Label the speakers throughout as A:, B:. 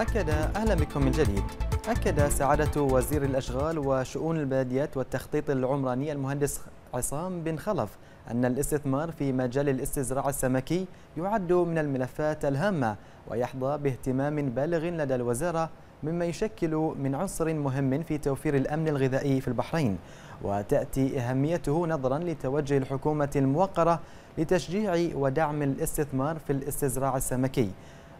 A: أكد أهلا بكم من جديد أكد سعادة وزير الأشغال وشؤون البلديات والتخطيط العمراني المهندس عصام بن خلف أن الاستثمار في مجال الاستزراع السمكي يعد من الملفات الهامة ويحظى باهتمام بالغ لدى الوزارة مما يشكل من عنصر مهم في توفير الأمن الغذائي في البحرين وتأتي أهميته نظرا لتوجه الحكومة الموقرة لتشجيع ودعم الاستثمار في الاستزراع السمكي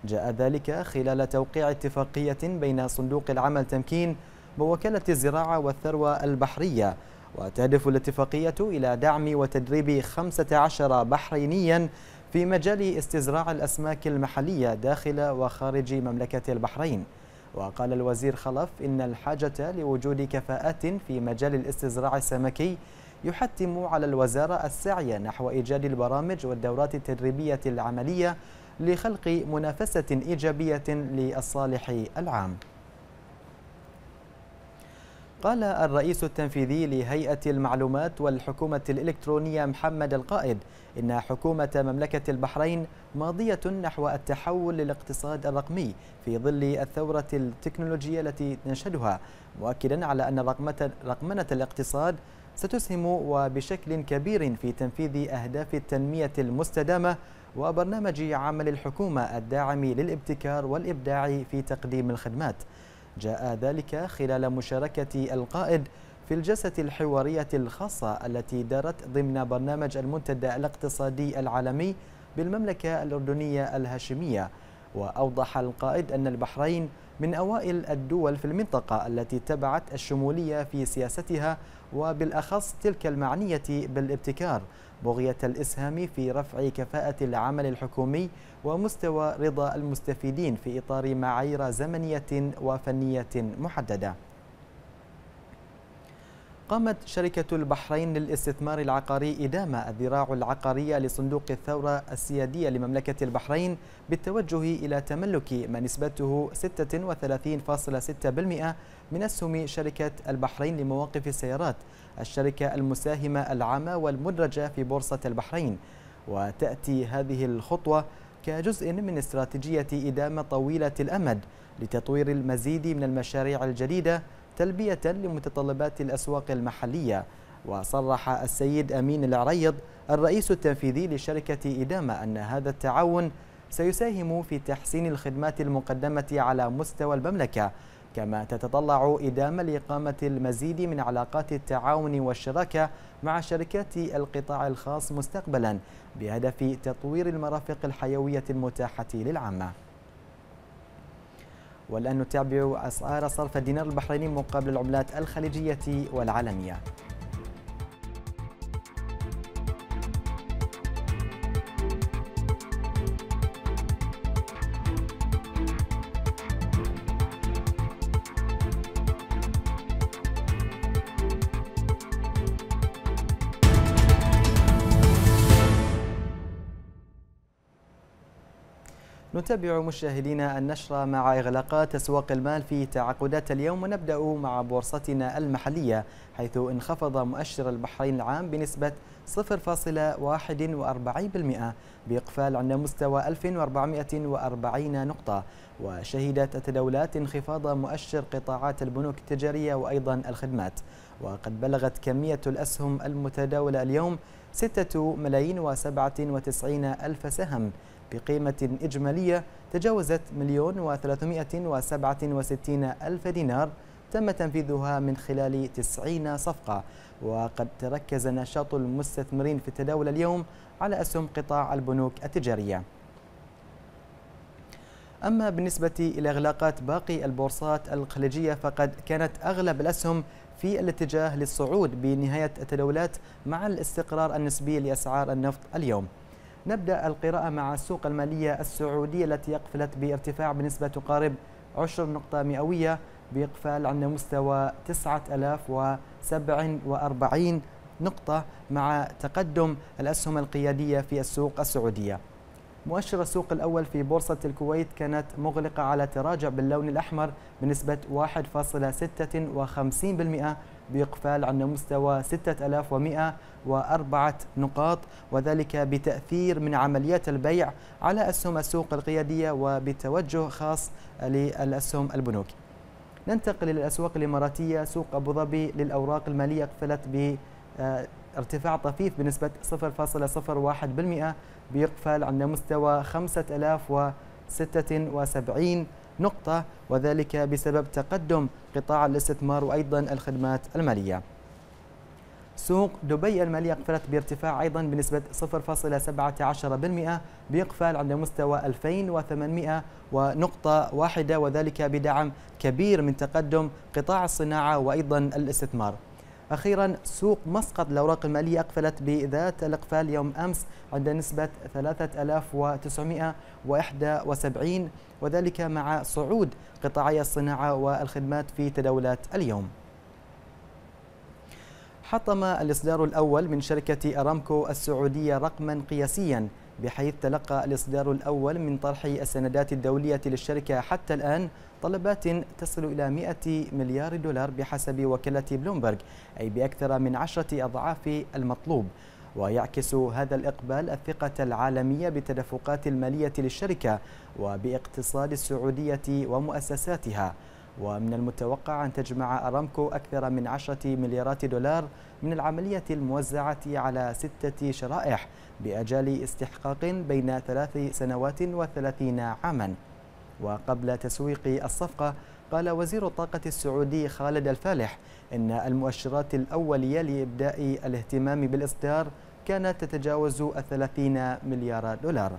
A: جاء ذلك خلال توقيع اتفاقية بين صندوق العمل تمكين ووكالة الزراعة والثروة البحرية وتهدف الاتفاقية إلى دعم وتدريب 15 بحرينيا في مجال استزراع الأسماك المحلية داخل وخارج مملكة البحرين وقال الوزير خلف إن الحاجة لوجود كفاءات في مجال الاستزراع السمكي يحتم على الوزارة السعي نحو إيجاد البرامج والدورات التدريبية العملية لخلق منافسة إيجابية للصالح العام قال الرئيس التنفيذي لهيئة المعلومات والحكومة الإلكترونية محمد القائد إن حكومة مملكة البحرين ماضية نحو التحول للاقتصاد الرقمي في ظل الثورة التكنولوجية التي نشهدها مؤكدا على أن رقمنة الاقتصاد ستسهم وبشكل كبير في تنفيذ أهداف التنمية المستدامة وبرنامج عمل الحكومة الداعم للابتكار والإبداع في تقديم الخدمات جاء ذلك خلال مشاركة القائد في الجلسة الحوارية الخاصة التي دارت ضمن برنامج المنتدى الاقتصادي العالمي بالمملكة الأردنية الهاشمية وأوضح القائد أن البحرين من أوائل الدول في المنطقة التي اتبعت الشمولية في سياستها وبالأخص تلك المعنية بالابتكار بغية الإسهام في رفع كفاءة العمل الحكومي ومستوى رضا المستفيدين في إطار معايير زمنية وفنية محددة قامت شركة البحرين للاستثمار العقاري إدامة الذراع العقارية لصندوق الثورة السيادية لمملكة البحرين بالتوجه إلى تملك ما نسبته 36.6% من أسهم شركة البحرين لمواقف السيارات الشركة المساهمة العامة والمدرجة في بورصة البحرين وتأتي هذه الخطوة كجزء من استراتيجية إدامة طويلة الأمد لتطوير المزيد من المشاريع الجديدة تلبية لمتطلبات الأسواق المحلية وصرح السيد أمين العريض الرئيس التنفيذي لشركة إدامة أن هذا التعاون سيساهم في تحسين الخدمات المقدمة على مستوى المملكة كما تتطلع إدامة لإقامة المزيد من علاقات التعاون والشراكة مع شركات القطاع الخاص مستقبلا بهدف تطوير المرافق الحيوية المتاحة للعامة ولن نتابع أسعار صرف الدينار البحريني مقابل العملات الخليجية والعالمية نتابع مشاهدينا النشرة مع إغلاقات أسواق المال في تعاقدات اليوم ونبدأ مع بورصتنا المحلية حيث انخفض مؤشر البحرين العام بنسبة 0.41% بإقفال عند مستوى 1440 نقطة وشهدت التداولات انخفاض مؤشر قطاعات البنوك التجارية وأيضا الخدمات وقد بلغت كمية الأسهم المتداولة اليوم 6 ملايين و97 ألف سهم بقيمة إجمالية تجاوزت مليون و367 ألف دينار تم تنفيذها من خلال 90 صفقة وقد تركز نشاط المستثمرين في التداول اليوم على أسهم قطاع البنوك التجارية أما بالنسبة إلى إغلاقات باقي البورصات الخليجية فقد كانت أغلب الأسهم في الاتجاه للصعود بنهاية التداولات مع الاستقرار النسبي لأسعار النفط اليوم نبدأ القراءة مع السوق المالية السعودية التي أقفلت بارتفاع بنسبة تقارب 10 نقطة مئوية بإقفال عندنا مستوى 9047 نقطة مع تقدم الأسهم القيادية في السوق السعودية مؤشر السوق الأول في بورصة الكويت كانت مغلقة على تراجع باللون الأحمر بنسبة 1.56% بإقفال عند مستوى 6104 نقاط وذلك بتأثير من عمليات البيع على أسهم السوق القيادية وبتوجه خاص للأسهم البنوك ننتقل إلى الأسواق الإماراتية سوق أبو ظبي للأوراق المالية قفلت ب آه، ارتفاع طفيف بنسبة 0.01% بيقفل عند مستوى 5076 نقطة وذلك بسبب تقدم قطاع الاستثمار وأيضا الخدمات المالية سوق دبي المالية أقفلت بارتفاع أيضا بنسبة 0.17% بإقفال عند مستوى 2800 ونقطة واحدة وذلك بدعم كبير من تقدم قطاع الصناعة وأيضا الاستثمار أخيرا سوق مسقط الأوراق المالية أقفلت بذات الإقفال يوم أمس عند نسبة 3971 وذلك مع صعود قطاعي الصناعة والخدمات في تداولات اليوم حطم الإصدار الأول من شركة أرامكو السعودية رقما قياسيا بحيث تلقى الإصدار الأول من طرح السندات الدولية للشركة حتى الآن طلبات تصل إلى 100 مليار دولار بحسب وكالة بلومبرج أي بأكثر من عشرة أضعاف المطلوب ويعكس هذا الإقبال الثقة العالمية بالتدفقات المالية للشركة وباقتصاد السعودية ومؤسساتها ومن المتوقع أن تجمع أرامكو أكثر من 10 مليارات دولار من العملية الموزعة على ستة شرائح بأجال استحقاق بين ثلاث سنوات وثلاثين عاما وقبل تسويق الصفقة قال وزير الطاقة السعودي خالد الفالح إن المؤشرات الأولية لإبداء الاهتمام بالإصدار كانت تتجاوز الثلاثين مليار دولار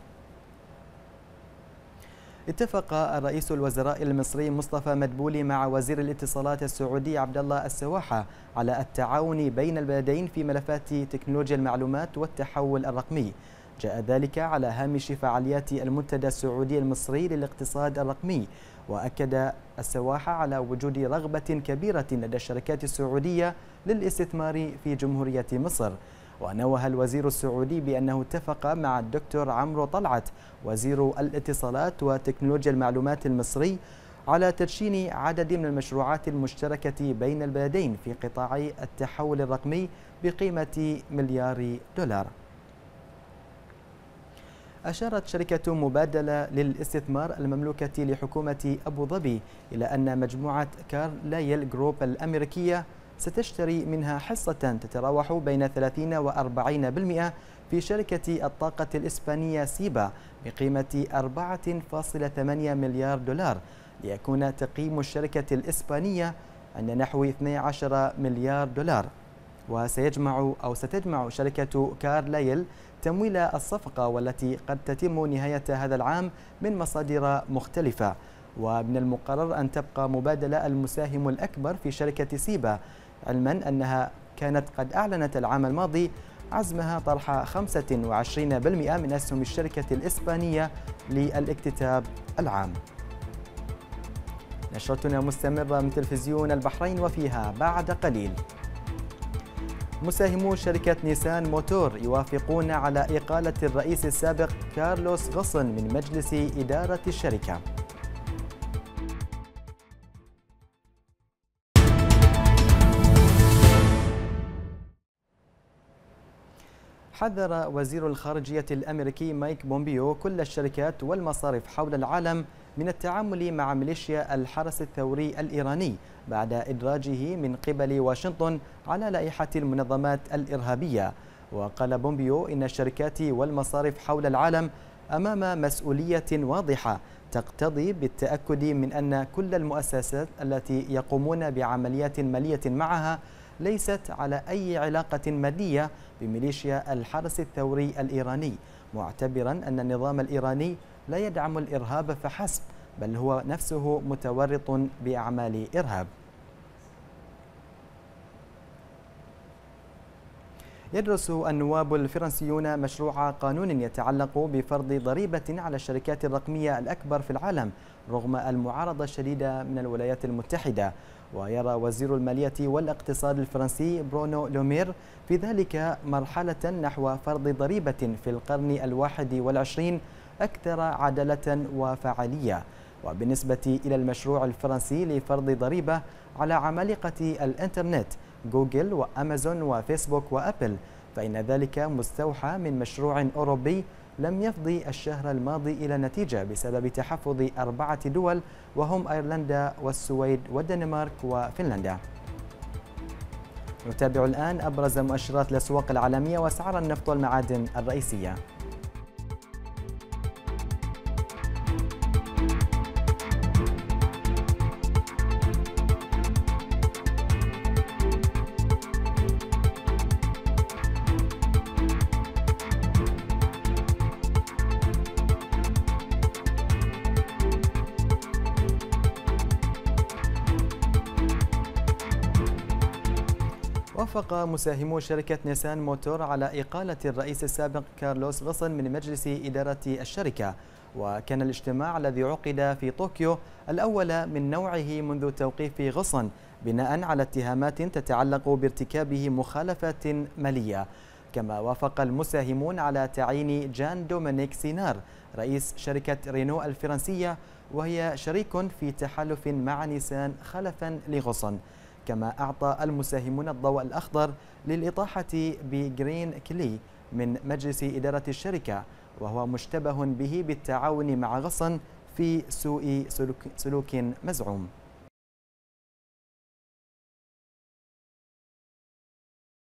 A: اتفق الرئيس الوزراء المصري مصطفى مدبولي مع وزير الاتصالات السعودي عبد الله السواحه على التعاون بين البلدين في ملفات تكنولوجيا المعلومات والتحول الرقمي جاء ذلك على هامش فعاليات المنتدى السعودي المصري للاقتصاد الرقمي وأكد السواحة على وجود رغبة كبيرة لدى الشركات السعودية للاستثمار في جمهورية مصر ونوه الوزير السعودي بأنه اتفق مع الدكتور عمرو طلعت وزير الاتصالات وتكنولوجيا المعلومات المصري على تدشين عدد من المشروعات المشتركة بين البلدين في قطاع التحول الرقمي بقيمة مليار دولار أشارت شركة مبادلة للاستثمار المملوكة لحكومة أبو ظبي إلى أن مجموعة كارلايل جروب الأمريكية ستشتري منها حصة تتراوح بين 30 و 40% في شركة الطاقة الإسبانية سيبا بقيمة 4.8 مليار دولار ليكون تقييم الشركة الإسبانية أن نحو 12 مليار دولار وسيجمع أو ستجمع شركة كارلايل تمويل الصفقة والتي قد تتم نهاية هذا العام من مصادر مختلفة ومن المقرر أن تبقى مبادلة المساهم الأكبر في شركة سيبا علما أنها كانت قد أعلنت العام الماضي عزمها طرح 25% من أسهم الشركة الإسبانية للاكتتاب العام نشرتنا مستمرة من تلفزيون البحرين وفيها بعد قليل مساهمو شركة نيسان موتور يوافقون على إقالة الرئيس السابق كارلوس غصن من مجلس إدارة الشركة حذر وزير الخارجية الأمريكي مايك بومبيو كل الشركات والمصارف حول العالم من التعامل مع ميليشيا الحرس الثوري الإيراني بعد إدراجه من قبل واشنطن على لائحة المنظمات الإرهابية وقال بومبيو إن الشركات والمصارف حول العالم أمام مسؤولية واضحة تقتضي بالتأكد من أن كل المؤسسات التي يقومون بعمليات مالية معها ليست على أي علاقة مادية بميليشيا الحرس الثوري الإيراني معتبرا أن النظام الإيراني لا يدعم الإرهاب فحسب بل هو نفسه متورط بأعمال إرهاب يدرس النواب الفرنسيون مشروع قانون يتعلق بفرض ضريبة على الشركات الرقمية الأكبر في العالم رغم المعارضة الشديدة من الولايات المتحدة ويرى وزير المالية والاقتصاد الفرنسي برونو لومير في ذلك مرحلة نحو فرض ضريبة في القرن الواحد والعشرين أكثر عدالة وفعالية وبالنسبة إلى المشروع الفرنسي لفرض ضريبة على عمالقة الإنترنت جوجل وأمازون وفيسبوك وأبل فإن ذلك مستوحى من مشروع أوروبي لم يفضي الشهر الماضي إلى نتيجة بسبب تحفظ أربعة دول وهم أيرلندا والسويد والدنمارك وفنلندا نتابع الآن أبرز مؤشرات الأسواق العالمية وأسعار النفط والمعادن الرئيسية وافق مساهمو شركة نيسان موتور على إقالة الرئيس السابق كارلوس غصن من مجلس إدارة الشركة وكان الاجتماع الذي عقد في طوكيو الأول من نوعه منذ توقيف غصن بناء على اتهامات تتعلق بارتكابه مخالفات مالية كما وافق المساهمون على تعيين جان دومينيك سينار رئيس شركة رينو الفرنسية وهي شريك في تحالف مع نيسان خلفا لغصن كما أعطى المساهمون الضوء الأخضر للإطاحة بجرين كلي من مجلس إدارة الشركة وهو مشتبه به بالتعاون مع غصن في سوء سلوك مزعوم